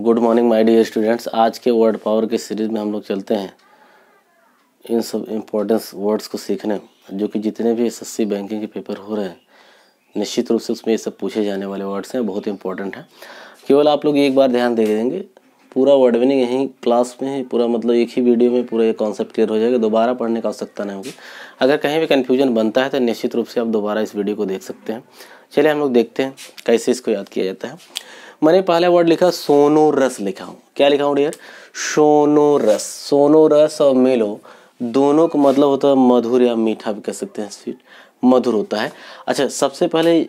good morning my dear students आज के word power के सीरीज में हम लोग चलते हैं इन सब इम्पोर्टेंस वर्ड्स को सीखने जो कि जितने भी एस बैंकिंग के पेपर हो रहे हैं निश्चित रूप से उसमें ये सब पूछे जाने वाले वर्ड्स हैं बहुत इंपॉर्टेंट हैं केवल आप लोग एक बार ध्यान दे देंगे पूरा वर्ड विनिंग यहीं क्लास में ही पूरा मतलब एक ही वीडियो में पूरा ये कॉन्सेप्ट क्लियर हो जाएगा दोबारा पढ़ने का आवश्यकता नहीं होगी अगर कहीं भी कन्फ्यूजन बनता है तो निश्चित रूप से आप दोबारा इस वीडियो को देख सकते हैं चलिए हम लोग देखते हैं कैसे इसको याद किया जाता है मैंने पहला वर्ड लिखा सोनो रस लिखा हूँ क्या लिखा हूँ डियर सोनो रस सोनो रस और मेलो दोनों का मतलब होता है मधुर या मीठा भी कह सकते हैं स्वीट मधुर होता है अच्छा सबसे पहले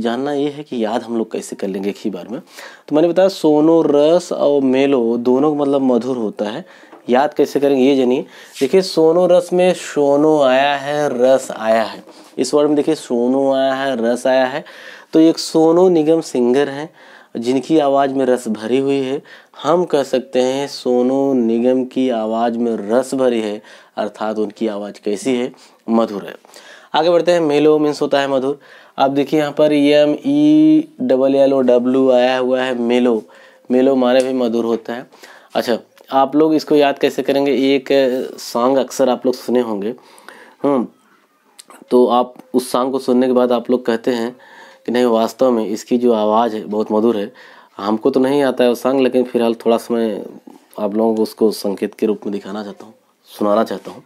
जानना ये है कि याद हम लोग कैसे कर लेंगे एक ही बार में तो मैंने बताया सोनो रस और मेलो दोनों का मतलब मधुर होता है याद कैसे करेंगे ये जानिए देखिए सोनो रस में सोनो आया है रस आया है इस वर्ड में देखिए सोनो आया है रस आया है तो एक सोनू निगम सिंगर हैं जिनकी आवाज़ में रस भरी हुई है हम कह सकते हैं सोनू निगम की आवाज़ में रस भरी है अर्थात उनकी आवाज़ कैसी है मधुर है आगे बढ़ते हैं मेलो मीन्स होता है मधुर आप देखिए यहाँ पर M E double L O W आया हुआ है मेलो मेलो माने भी मधुर होता है अच्छा आप लोग इसको याद कैसे करेंगे एक सॉन्ग अक्सर आप लोग सुने होंगे हम्म, तो आप उस सॉन्ग को सुनने के बाद आप लोग कहते हैं कि नहीं वास्तव में इसकी जो आवाज़ है बहुत मधुर है हमको तो नहीं आता है वो संग लेकिन फिलहाल थोड़ा सा मैं आप लोगों को उसको संकेत के रूप में दिखाना चाहता हूँ सुनाना चाहता हूँ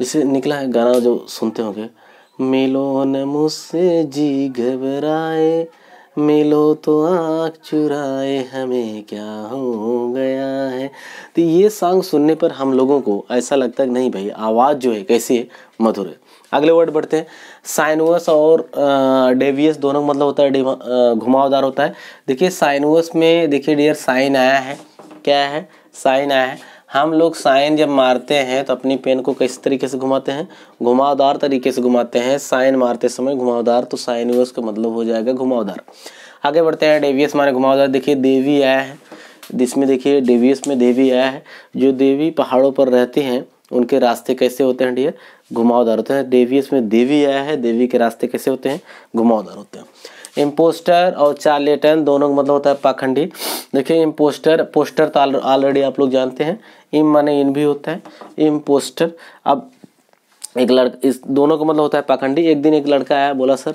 जिससे निकला है गाना जो सुनते होंगे मिलो न मुझसे जी घबराए मिलो तो आँख चुराए हमें क्या हूँ तो ये सॉन्ग सुनने पर हम लोगों को ऐसा लगता है नहीं भाई आवाज़ जो है कैसी है मधुर है अगले वर्ड बढ़ते हैं साइनवस और डेवियस दोनों मतलब होता है घुमावदार होता है देखिए साइनवस में देखिए डियर साइन आया है क्या है साइन आया है हम लोग साइन जब मारते हैं तो अपनी पेन को किस तरीके से घुमाते हैं घुमावदार तरीके से घुमाते हैं साइन मारते समय घुमावदार तो साइनवस का मतलब हो जाएगा घुमावदार आगे बढ़ते हैं डेवियस माने घुमावदार देखिए देवी आया है जिसमें देखिए डेवियस में देवी आया है जो देवी पहाड़ों पर रहते हैं उनके रास्ते कैसे होते हैं डियर घुमावदार होते हैं डेवियस में देवी आया है देवी के रास्ते कैसे होते हैं घुमावदार होते हैं इम्पोस्टर और चार्लेटन दोनों का मतलब होता है पाखंडी देखिए इम्पोस्टर पोस्टर तो ऑलरेडी आप लोग जानते हैं इम माने इन भी होता है इम्पोस्टर अब एक लड़का इस दोनों का मतलब होता है पाखंडी एक दिन एक लड़का आया बोला सर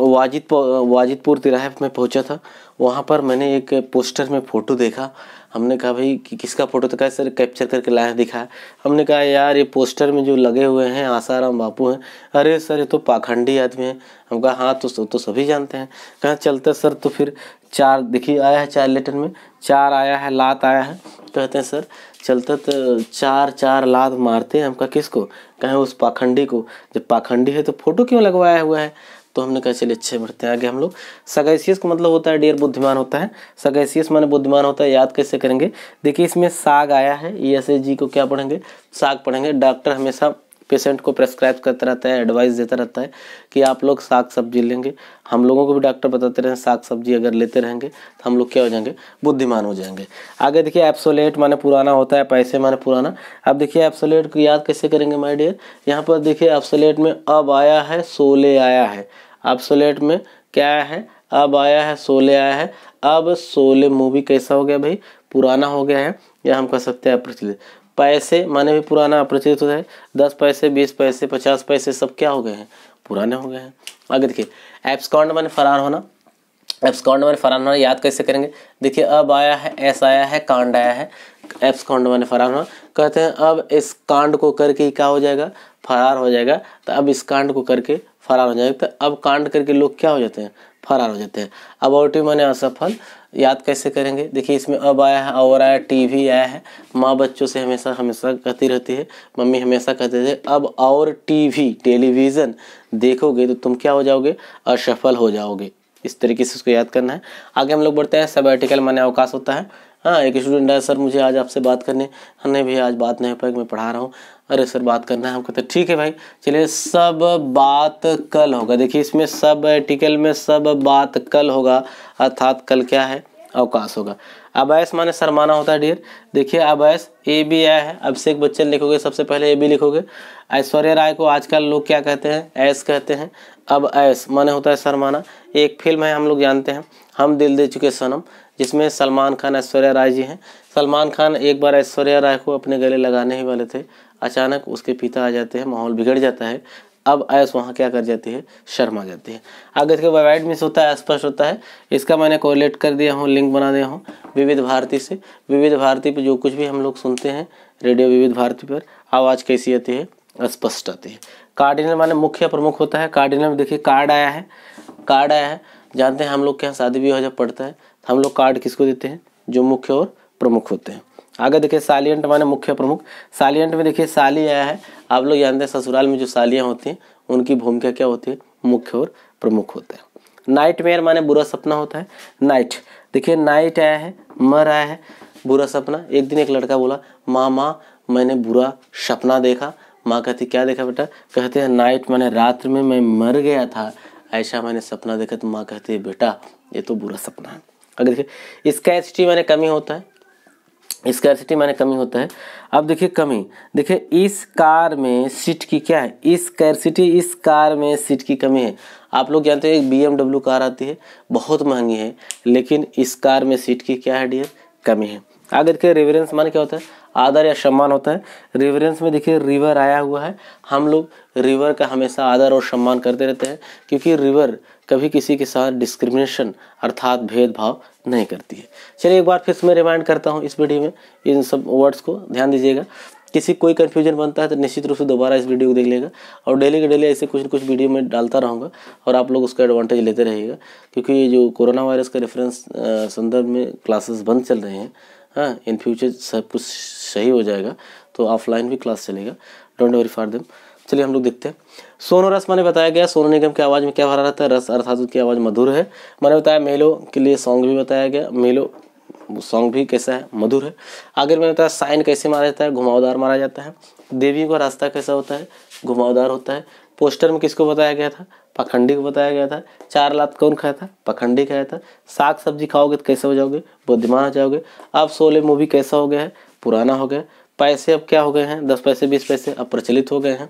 वाजिद वाजिदपुर तिराहे में पहुंचा था वहाँ पर मैंने एक पोस्टर में फ़ोटो देखा हमने कहा भाई कि किसका फ़ोटो तो सर कैप्चर करके लाया दिखाया हमने कहा यार ये पोस्टर में जो लगे हुए हैं आसाराम बापू हैं अरे सर ये तो पाखंडी आदमी हैं हम कहा हाँ तो तो सभी जानते हैं कहा चलते सर तो फिर चार देखिए आया है चार लेटर में चार आया है लात आया है कहते हैं सर चलते तो चार चार लात मारते हैं हमका किसको कहें उस पाखंडी को जब पाखंडी है तो फोटो क्यों लगवाया हुआ है तो हमने कहा चलिए अच्छे बढ़ते हैं आगे हम लोग सगैसियस का मतलब होता है डेयर बुद्धिमान होता है सगैसियस माने बुद्धिमान होता है याद कैसे करेंगे देखिए इसमें साग आया है ई एस जी को क्या पढ़ेंगे साग पढ़ेंगे डॉक्टर हमेशा पेशेंट को प्रेस्क्राइब करता रहता है एडवाइस देता रहता है कि आप लोग साग सब्जी लेंगे हम लोगों को भी डॉक्टर बताते रहें साग सब्जी अगर लेते रहेंगे तो हम लोग क्या हो जाएंगे बुद्धिमान हो जाएंगे आगे देखिए एप्सोलेट माने पुराना होता है पैसे माने पुराना अब देखिए एप्सोलेट को याद कैसे करेंगे माय डियर यहाँ पर देखिए एप्सोलेट में अब आया है सोले आया है सोलेट में क्या आया है अब आया है सोले आया है अब सोले मूवी कैसा हो गया भाई पुराना हो गया है या हम कह सकते हैं अप्रचलित पैसे माने भी पुराना अप्रचलित होता है दस पैसे बीस पैसे पचास पैसे सब क्या हो गए हैं पुराने हो गए हैं आगे देखिए एब्सकॉन्ड माने फरार होना एब्सकॉन्ड माने फरार होना याद कैसे करेंगे देखिए अब आया है एस आया है कांड आया है एब्सकॉन्ड माने फरार होना कहते हैं अब इस कांड को करके क्या हो जाएगा फरार हो जाएगा तो अब इस कांड को करके फरार हो तो अब कांड करके लोग क्या हो जाते हैं फरार हो जाते हैं अब टी माने असफल याद कैसे करेंगे देखिए इसमें अब आया है और आया टी वी आया है माँ बच्चों से हमेशा हमेशा कहती रहती है मम्मी हमेशा कहते थे अब और वी टेलीविज़न देखोगे तो तुम क्या हो जाओगे असफल हो जाओगे इस तरीके से उसको याद करना है आगे हम लोग बढ़ते हैं सब आर्टिकल माने अवकाश होता है हाँ एक स्टूडेंट है सर मुझे आज आपसे बात करने हाँ, नहीं भैया आज बात नहीं हो पाएगी मैं पढ़ा रहा हूँ अरे सर बात करना है हम कहते ठीक है भाई चलिए सब बात कल होगा देखिए इसमें सब आर्टिकल में सब बात कल होगा अर्थात कल क्या है अवकाश होगा अबैस माने सरमाना होता है डियर देखिए अबैस ए बी आया है अभिषेक बच्चन लिखोगे सबसे पहले ए बी लिखोगे ऐश्वर्या राय को आजकल लोग क्या कहते हैं ऐस कहते हैं अब ऐस माने होता है सरमाना एक फिल्म है हम लोग जानते हैं हम दिल दे चुके सनम जिसमें सलमान खान ऐश्वर्या राय जी हैं सलमान खान एक बार ऐश्वर्या राय को अपने गले लगाने ही वाले थे अचानक उसके पिता आ जाते हैं माहौल बिगड़ जाता है अब एस वहाँ क्या कर जाती है शर्मा जाती है आगे इसके वाइड मिस होता है स्पष्ट होता है इसका मैंने कोलेक्ट कर दिया हूँ लिंक बना दिया हूँ विविध भारती से विविध भारती पर जो कुछ भी हम लोग सुनते हैं रेडियो विविध भारती पर आवाज़ कैसी आती है स्पष्ट आती है कार्डिनल माने मुख्य प्रमुख होता है कार्डिनल में देखिए कार्ड आया है कार्ड आया है जानते हैं हम लोग के यहाँ शादी विवाह जब पड़ता है हम लोग कार्ड किसको देते हैं जो मुख्य और प्रमुख होते हैं आगे देखिए सालियंट तो माने मुख्य प्रमुख सालियंट में तो देखिए साली आया है आप लोग जानते हैं ससुराल में जो सालियाँ होती हैं उनकी भूमिका क्या होती है मुख्य और प्रमुख होता है नाइट मेयर माने बुरा सपना होता है नाइट देखिए नाइट आया है मर आया है बुरा सपना एक दिन एक लड़का बोला माँ माँ मैंने बुरा सपना देखा माँ कहती क्या देखा बेटा कहते हैं नाइट मैंने रात में मैं मर गया था ऐसा मैंने सपना देखा तो माँ कहती है बेटा ये तो बुरा सपना है अगर देखिए स्कैच टी मैंने कमी होता है स्कैरसिटी माने कमी होता है अब देखिए कमी देखिए इस कार में सीट की क्या है इस कैरसिटी इस कार में सीट की कमी है आप लोग जानते हैं एक बी कार आती है बहुत महंगी है लेकिन इस कार में सीट की क्या है डियर कमी है आगे देखिए रेवरेंस मान क्या होता है आदर या सम्मान होता है रेवरेंस में देखिए रिवर आया हुआ है हम लोग रिवर का हमेशा आदर और सम्मान करते रहते हैं क्योंकि रिवर कभी किसी के साथ डिस्क्रिमिनेशन अर्थात भेदभाव नहीं करती है चलिए एक बार फिर से मैं रिमाइंड करता हूँ इस वीडियो में इन सब वर्ड्स को ध्यान दीजिएगा किसी कोई कन्फ्यूजन बनता है तो निश्चित रूप से दोबारा इस वीडियो को देख लेगा और डेली के डेली ऐसे कुछ न कुछ वीडियो में डालता रहूँगा और आप लोग उसका एडवांटेज लेते रहिएगा क्योंकि जो कोरोना वायरस का रेफरेंस संदर्भ में क्लासेस बंद चल रहे हैं हाँ इन फ्यूचर सब कुछ सही हो जाएगा तो ऑफलाइन भी क्लास चलेगा डोंट वरी फॉर देम चलिए हम लोग देखते हैं सोनो रस मैंने बताया गया सोनू निगम की आवाज़ में क्या भरा रहता है रस अर्थात उसकी आवाज़ मधुर है मैंने बताया मेलो के लिए सॉन्ग भी बताया गया मेलो वो सॉन्ग भी कैसा है मधुर है आगे मैंने बताया साइन कैसे मारा जाता है घुमावदार मारा जाता है देवियों का रास्ता कैसा होता है घुमावदार होता है पोस्टर में किसको बताया गया था पखंडी को बताया गया था चार लात कौन खाया था पखंडी खाया था साग सब्जी खाओगे तो कैसे हो जाओगे बुद्धिमान हो जाओगे अब सोले मूवी कैसा हो गया है पुराना हो गया पैसे अब क्या हो गए हैं दस पैसे बीस पैसे अब प्रचलित हो गए हैं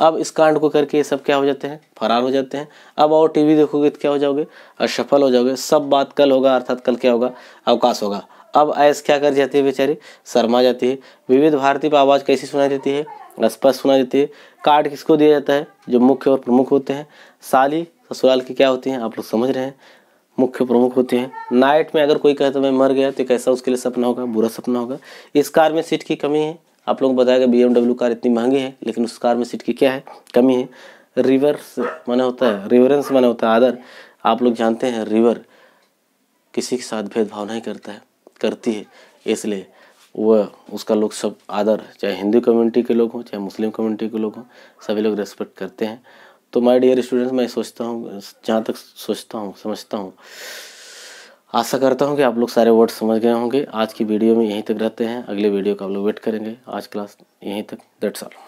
अब इस कांड को करके ये सब क्या हो जाते हैं फरार हो जाते हैं अब और टीवी देखोगे तो क्या हो जाओगे असफल हो जाओगे सब बात कल होगा अर्थात कल क्या होगा अवकाश होगा अब ऐस क्या कर जाती है बेचारी शर्मा जाती है विविध भारती पर आवाज़ कैसी सुनाई देती है स्पष्ट सुनाई देती है कार्ड किसको दिया जाता है जो मुख्य और प्रमुख होते हैं साली ससुराल की क्या होती हैं आप लोग समझ रहे हैं मुख्य प्रमुख होते हैं नाइट में अगर कोई कहता तो मैं मर गया तो कैसा उसके लिए सपना होगा बुरा सपना होगा इस कार में सीट की कमी है आप लोगों को बताया गया बी कार इतनी महंगी है लेकिन उस कार में सीट की क्या है कमी है रिवर्स माने होता है रिवरेंस माना होता है आदर आप लोग जानते हैं रिवर किसी के साथ भेदभाव नहीं करता है करती है इसलिए वह उसका लोग सब आदर चाहे हिंदू कम्युनिटी के लोग हों चाहे मुस्लिम कम्युनिटी के लोग हों सभी लोग रेस्पेक्ट करते हैं तो माय डियर स्टूडेंट्स मैं सोचता हूँ जहाँ तक सोचता हूँ समझता हूँ आशा करता हूँ कि आप लोग सारे वर्ड समझ गए होंगे आज की वीडियो में यहीं तक रहते हैं अगले वीडियो का आप लोग वेट करेंगे आज क्लास यहीं तक डेढ़ ऑल